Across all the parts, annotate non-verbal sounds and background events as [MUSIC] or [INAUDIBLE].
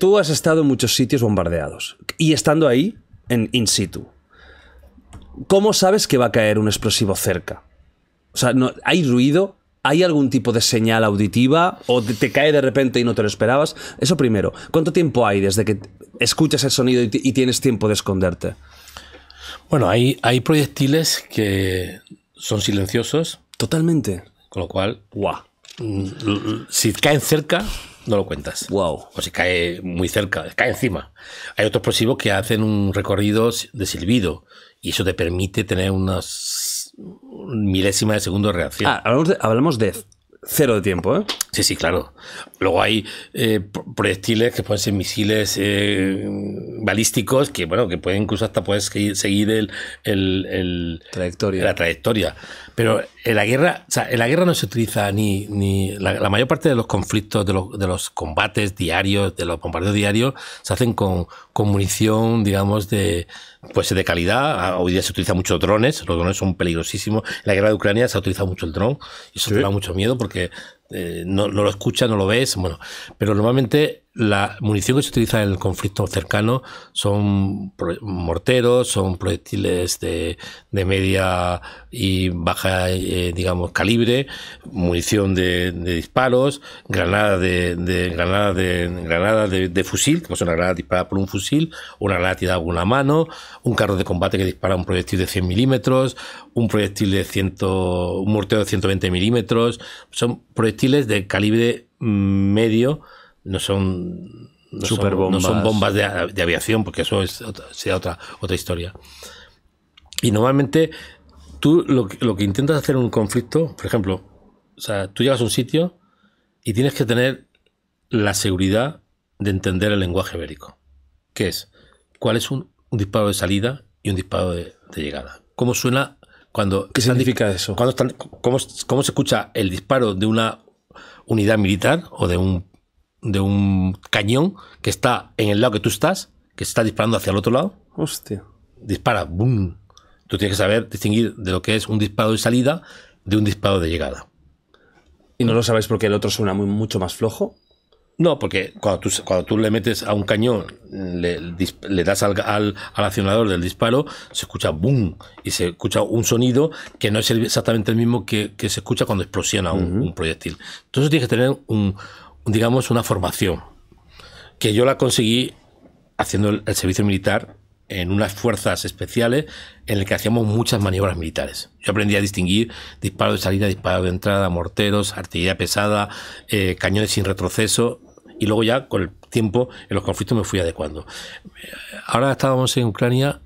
Tú has estado en muchos sitios bombardeados y estando ahí, en in situ. ¿Cómo sabes que va a caer un explosivo cerca? O sea, no, ¿hay ruido? ¿Hay algún tipo de señal auditiva? ¿O te, cae de repente y no te lo esperabas? Eso primero. ¿Cuánto tiempo hay desde que escuchas el sonido y, tienes tiempo de esconderte? Bueno, hay, hay proyectiles que son silenciosos. Totalmente. Con lo cual, mm, si caen cerca, no lo cuentas. Wow. O se cae muy cerca, cae encima. Hay otros posibles que hacen un recorrido de silbido y eso te permite tener unas milésimas de segundo de reacción. Ah, hablamos de, hablamos de Cero de tiempo, ¿eh? Sí, sí, claro. Luego hay eh, proyectiles que pueden ser misiles eh, balísticos que, bueno, que pueden incluso hasta puedes seguir el, la trayectoria. Pero en la guerra, en la guerra no se utiliza ni, ni la, mayor parte de los conflictos, de los, de los, combates diarios, de los bombardeos diarios, se hacen con, munición, digamos, de pues de calidad. Ah, hoy día se utilizan muchos drones, los drones son peligrosísimos. En la guerra de Ucrania se ha utilizado mucho el dron y eso te da mucho miedo porque Okay. Eh, no, lo escuchas, no lo ves, bueno, pero normalmente la munición que se utiliza en el conflicto cercano son morteros, son proyectiles de, de media y baja, eh, digamos, calibre, munición de, disparos, granadas de, de, granada de, fusil, como una granada disparada por un fusil, una granada tirada con una mano, un carro de combate que dispara un proyectil de 100 milímetros, un proyectil de 100, un mortero de 120 milímetros, son proyectiles de calibre medio, no son, bombas. bombas de, aviación, porque eso es otra, sea otra, otra historia. Y normalmente tú lo, que intentas hacer en un conflicto, por ejemplo, sea, tú llegas a un sitio y tienes que tener la seguridad de entender el lenguaje bélico. que es? ¿Cuál es un, disparo de salida y un disparo de, llegada? ¿Cómo suena cuando... ¿Qué significa eso? cómo, se escucha el disparo de una unidad militar o de un, de un cañón que está en el lado que tú estás, que está disparando hacia el otro lado. Hostia. Dispara, boom. Tú tienes que saber distinguir de lo que es un disparo de salida de un disparo de llegada. ¿Y no lo sabéis porque el otro suena muy, mucho más flojo? No, porque cuando tú, cuando tú le metes a un cañón, le, das al, al, accionador del disparo, se escucha boom y se escucha un sonido que no es exactamente el mismo que, se escucha cuando explosiona un, proyectil. Entonces tienes que tener, un, digamos, una formación que yo la conseguí haciendo el servicio militar en unas fuerzas especiales en las que hacíamos muchas maniobras militares. Yo aprendí a distinguir disparos de salida, disparo de entrada, morteros, artillería pesada, eh, cañones sin retroceso y luego ya con el tiempo en los conflictos me fui adecuando. Ahora estábamos en Ucrania,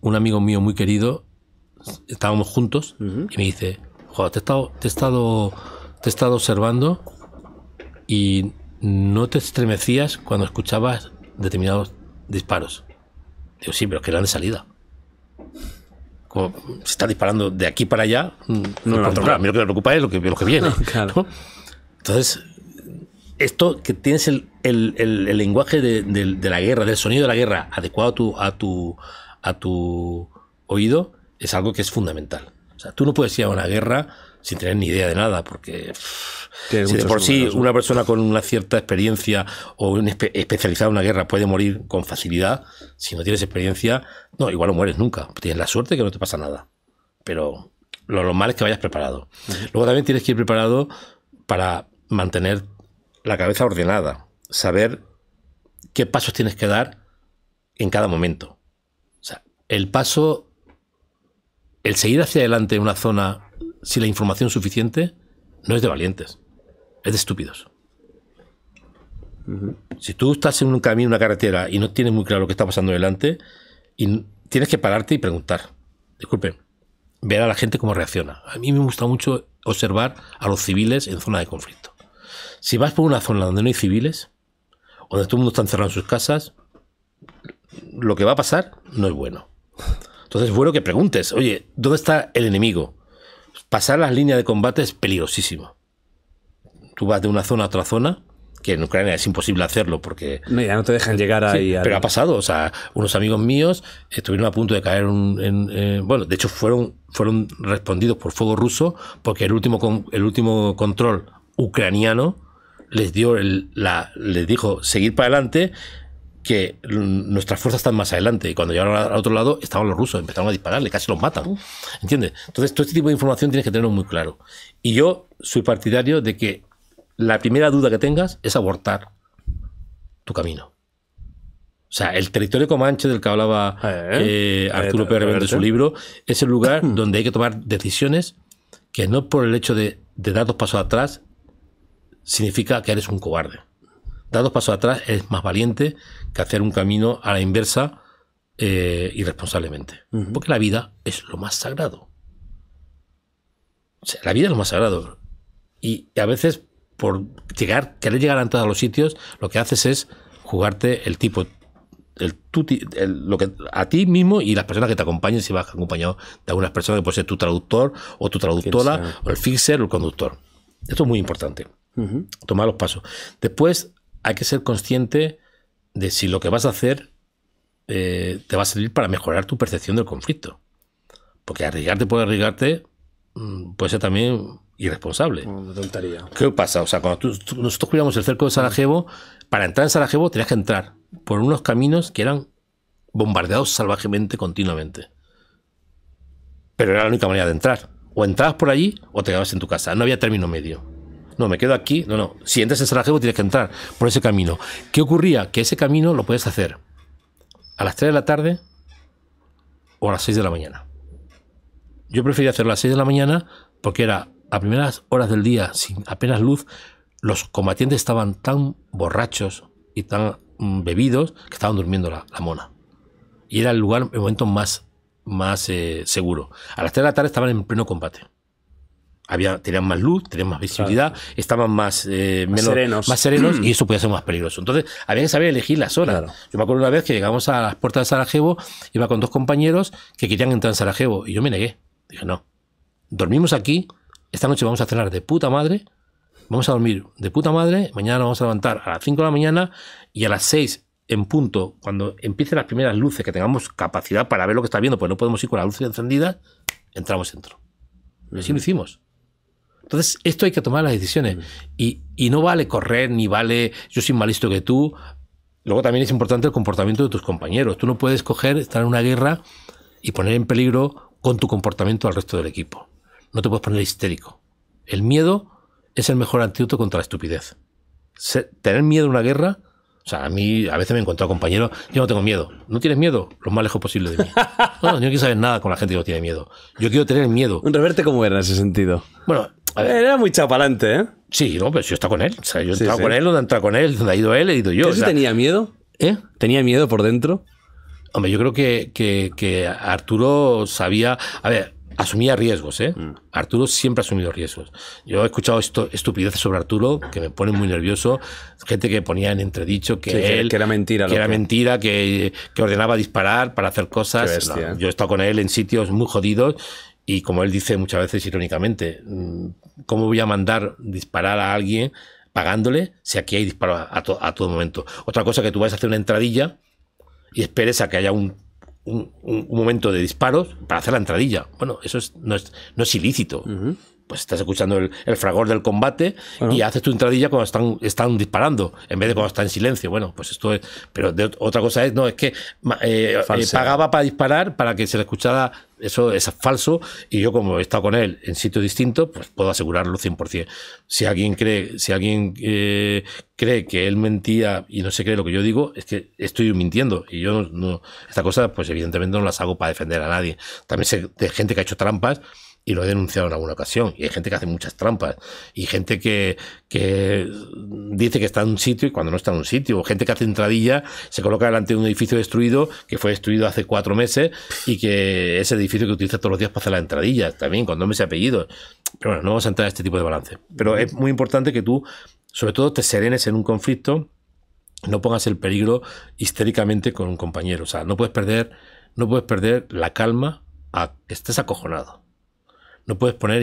un amigo mío muy querido, estábamos juntos y me dice, joder, te estado, te estado, te he estado observando y no te estremecías cuando escuchabas determinados disparos. Digo, sí, pero es que eran de salida. Como se está disparando de aquí para allá, mm, no A mí lo que me preocupa es lo que, viene. [LAUGHS] Entonces, esto que tienes el, lenguaje de, la guerra, del sonido de la guerra adecuado a tu, a tu, a tu oído, es algo que es fundamental. O sea, tú no puedes ir a una guerra sin tener ni idea de nada, porque si de por sí una persona con una cierta experiencia o un especializada en una guerra puede morir con facilidad, si no tienes experiencia, no, igual no mueres nunca. Tienes la suerte que no te pasa nada, pero lo normal es que vayas preparado. Luego también tienes que ir preparado para mantener la cabeza ordenada, saber qué pasos tienes que dar en cada momento. O sea, el paso, el seguir hacia adelante en una zona si la información suficiente no es de valientes, es de estúpidos. Si tú estás en un camino, una carretera, y no tienes muy claro lo que está pasando delante, y tienes que pararte y preguntar. Disculpe, ver a la gente cómo reacciona. A mí me gusta mucho observar a los civiles en zona de conflicto. Si vas por una zona donde no hay civiles, donde todo el mundo está encerrado en sus casas, lo que va a pasar no es bueno. Entonces es bueno que preguntes, oye, ¿dónde está el enemigo? pasar las líneas de combate es peligrosísimo. Tú vas de una zona a otra zona, que en Ucrania es imposible hacerlo porque... No, ya no te dejan llegar ahí. Pero ha pasado, o sea, unos amigos míos estuvieron a punto de caer en, eh, bueno, de hecho fueron, fueron respondidos por fuego ruso porque el último, el último control ucraniano les dio la, les dijo seguir para adelante que nuestras fuerzas están más adelante y cuando llegaron al otro lado estaban los rusos, empezaron a dispararle, casi los matan. ¿Entiendes? Entonces, todo este tipo de información tienes que tenerlo muy claro. Y yo soy partidario de que la primera duda que tengas es abortar tu camino. O sea, el territorio comanche del que hablaba eh, eh, eh, Arturo Pérez en su libro es el lugar [COUGHS] donde hay que tomar decisiones que no por el hecho de, de dar dos pasos atrás significa que eres un cobarde dar dos pasos atrás es más valiente que hacer un camino a la inversa eh, irresponsablemente. Porque la vida es lo más sagrado. la vida es lo más sagrado. Y, a veces, por llegar, querer llegar a todos los sitios, lo que haces es jugarte el tipo, el, lo que, a ti mismo y las personas que te acompañan, si vas acompañado de algunas personas que puede ser tu traductor o tu traductora, o el fixer o el conductor. Esto es muy importante. Tomar los pasos. Después, hay que ser consciente de si lo que vas a hacer eh, te va a servir para mejorar tu percepción del conflicto. Porque arriesgarte por arriesgarte mm, puede ser también irresponsable. ¿Qué pasa? O sea, cuando nosotros cuidamos el cerco de Sarajevo, para entrar en Sarajevo tenías que entrar por unos caminos que eran bombardeados salvajemente continuamente. Pero era la única manera de entrar. O entrabas por allí o te quedabas en tu casa. No había término medio no, me quedo aquí, no, no, si entras en Sarajevo tienes que entrar por ese camino. ¿Qué ocurría? Que ese camino lo puedes hacer a las 3 de la tarde o a las 6 de la mañana. Yo prefería hacerlo a las 6 de la mañana porque era a primeras horas del día, sin apenas luz, los combatientes estaban tan borrachos y tan mm, bebidos que estaban durmiendo la, mona. Y era el lugar, el momento más, más eh, seguro. A las 3 de la tarde estaban en pleno combate había, tenían más luz, tenían más visibilidad, estaban más, eh, serenos. más serenos [CLEARS THROAT] y eso podía ser más peligroso. Entonces, había que saber elegir las horas. Yo me acuerdo una vez que llegamos a las puertas de Sarajevo, iba con dos compañeros que querían entrar en Sarajevo y yo me negué. Dije, no, dormimos aquí, esta noche vamos a cenar de puta madre, vamos a dormir de puta madre, mañana nos vamos a levantar a las 5 de la mañana y a las 6 en punto, cuando empiecen las primeras luces, que tengamos capacidad para ver lo que está viendo, pues no podemos ir con las luces encendidas, entramos dentro. Y así lo hicimos. Entonces, esto hay que tomar las decisiones. Mm. y, no vale correr, ni vale yo soy más listo que tú. Luego también es importante el comportamiento de tus compañeros. Tú no puedes coger, estar en una guerra y poner en peligro con tu comportamiento al resto del equipo. No te puedes poner histérico. El miedo es el mejor antídoto contra la estupidez. tener miedo a una guerra o sea, a mí a veces me encuentro encontrado compañeros, yo no tengo miedo. ¿No tienes miedo? Lo más lejos posible de mí. [LAUGHS] No, yo no quiero saber nada con la gente que no tiene miedo. Yo quiero tener miedo. Un reverte como era en ese sentido. Bueno, era muy chapalante, ¿eh? Sí, no, pero yo estaba con él. O sea, yo he con él, donde con él, donde ha ido él, he ido yo. tenía miedo? ¿Eh? ¿Tenía miedo por dentro? Hombre, yo creo que, que, Arturo sabía. A ver, asumía riesgos, ¿eh? Mm. Arturo siempre ha asumido riesgos. Yo he escuchado esto, estupideces sobre Arturo que me ponen muy nervioso. Gente que ponía en entredicho que él. Que era mentira. Que era mentira, que, ordenaba disparar para hacer cosas. ¿eh? yo he estado con él en sitios muy jodidos y como él dice muchas veces irónicamente, mm, ¿cómo voy a mandar disparar a alguien pagándole si aquí hay disparos a, todo momento? Otra cosa que tú vas a hacer una entradilla y esperes a que haya un, momento de disparos para hacer la entradilla. Bueno, eso no, es, no es ilícito pues estás escuchando el, fragor del combate y haces tu entradilla cuando están, están disparando, en vez de cuando está en silencio. Bueno, pues esto es. Pero otra cosa es, no, es que eh, eh, pagaba para disparar para que se le escuchara. Eso es falso. Y yo, como he estado con él en sitio distinto pues puedo asegurarlo 100%. Si alguien cree, si alguien eh, cree que él mentía y no se cree lo que yo digo, es que estoy mintiendo. Y yo no, Esta cosa, pues evidentemente no las hago para defender a nadie. También sé de gente que ha hecho trampas y lo he denunciado en alguna ocasión. Y hay gente que hace muchas trampas. Y gente que, dice que está en un sitio y cuando no está en un sitio. O gente que hace entradilla, se coloca delante de un edificio destruido que fue destruido hace cuatro meses y que ese edificio que utiliza todos los días para hacer la entradilla también, cuando me y apellido Pero bueno, no vamos a entrar a este tipo de balance. Pero es muy importante que tú, sobre todo, te serenes en un conflicto. No pongas el peligro histéricamente con un compañero. O sea, no puedes perder, no puedes perder la calma a que estés acojonado no puedes poner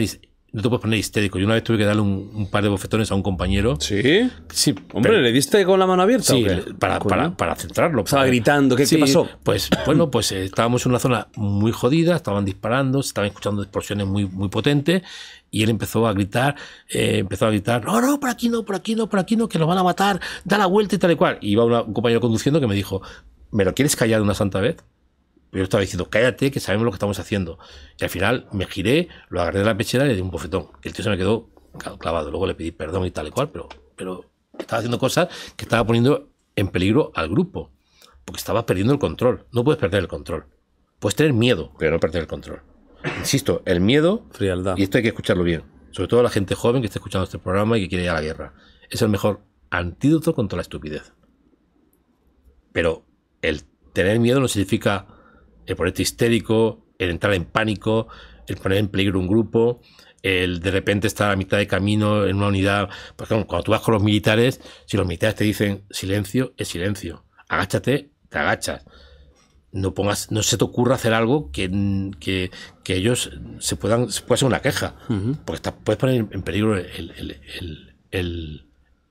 no te puedes poner histérico. Yo una vez tuve que darle un, par de bofetones a un compañero. ¿Sí? Sí. Hombre, ¿le diste con la mano abierta? Sí, para, para, para, centrarlo. Estaba gritando. ¿Qué, pasó? Pues [CLEARS THROAT] bueno, pues eh, estábamos en una zona muy jodida, estaban disparando, se estaban escuchando explosiones muy, muy potentes y él empezó a gritar, eh, empezó a gritar, no, no, por aquí no, por aquí no, por aquí no, que nos van a matar, da la vuelta y tal y cual. Y iba un compañero conduciendo que me dijo, ¿me lo quieres callar una santa vez? Pero yo estaba diciendo, cállate, que sabemos lo que estamos haciendo. Y al final me giré, lo agarré de la pechera y le di un bofetón. El tío se me quedó clavado. Luego le pedí perdón y tal y cual, pero, pero estaba haciendo cosas que estaba poniendo en peligro al grupo. Porque estaba perdiendo el control. No puedes perder el control. Puedes tener miedo, pero no perder el control. Insisto, el miedo. Frialdad. Y esto hay que escucharlo bien. Sobre todo a la gente joven que está escuchando este programa y que quiere ir a la guerra. Es el mejor antídoto contra la estupidez. Pero el tener miedo no significa el ponerte histérico, el entrar en pánico, el poner en peligro un grupo, el de repente estar a mitad de camino en una unidad. Por pues cuando tú vas con los militares, si los militares te dicen silencio, es silencio. Agáchate, te agachas. No pongas, no se te ocurra hacer algo que, que, que ellos se puedan, pueda hacer una queja. Porque puedes poner en peligro el, el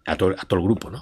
a, todo, a todo el grupo, ¿no?